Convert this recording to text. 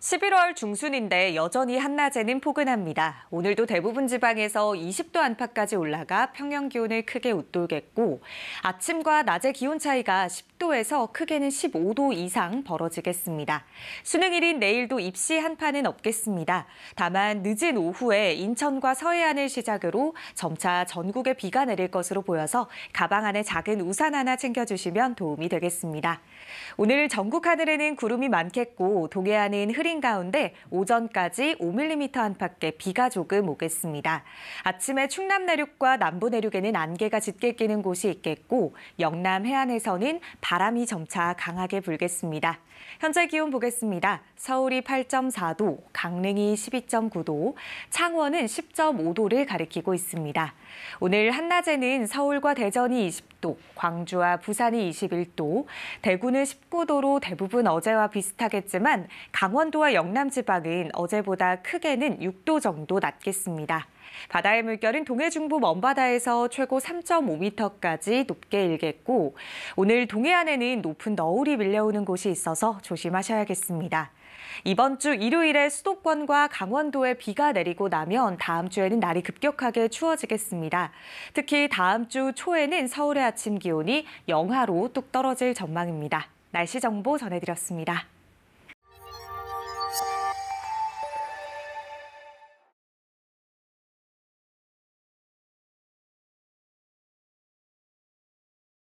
11월 중순인데 여전히 한낮에는 포근합니다. 오늘도 대부분 지방에서 20도 안팎까지 올라가 평년 기온을 크게 웃돌겠고 아침과 낮의 기온 차이가 10도 10도에서 크게는 15도 이상 벌어지겠습니다. 수능일인 내일도 입시 한파는 없겠습니다. 다만 늦은 오후에 인천과 서해안을 시작으로 점차 전국에 비가 내릴 것으로 보여서 가방 안에 작은 우산 하나 챙겨주시면 도움이 되겠습니다. 오늘 전국 하늘에는 구름이 많겠고 동해안은 흐린 가운데 오전까지 5mm 안팎의 비가 조금 오겠습니다. 아침에 충남 내륙과 남부 내륙에는 안개가 짙게 끼는 곳이 있겠고 영남 해안에서는 바람이 점차 강하게 불겠습니다. 현재 기온 보겠습니다. 서울이 8.4도, 강릉이 12.9도, 창원은 10.5도를 가리키고 있습니다. 오늘 한낮에는 서울과 대전이 20도, 16도, 광주와 부산이 21도, 대구는 19도로 대부분 어제와 비슷하겠지만 강원도와 영남 지방은 어제보다 크게는 6도 정도 낮겠습니다. 바다의 물결은 동해 중부 먼바다에서 최고 3.5m까지 높게 일겠고 오늘 동해안에는 높은 너울이 밀려오는 곳이 있어서 조심하셔야겠습니다. 이번 주 일요일에 수도권과 강원도에 비가 내리고 나면 다음 주에는 날이 급격하게 추워지겠습니다. 특히 다음 주 초에는 서울의 아침 기온이 영하로 뚝 떨어질 전망입니다. 날씨 정보 전해드렸습니다.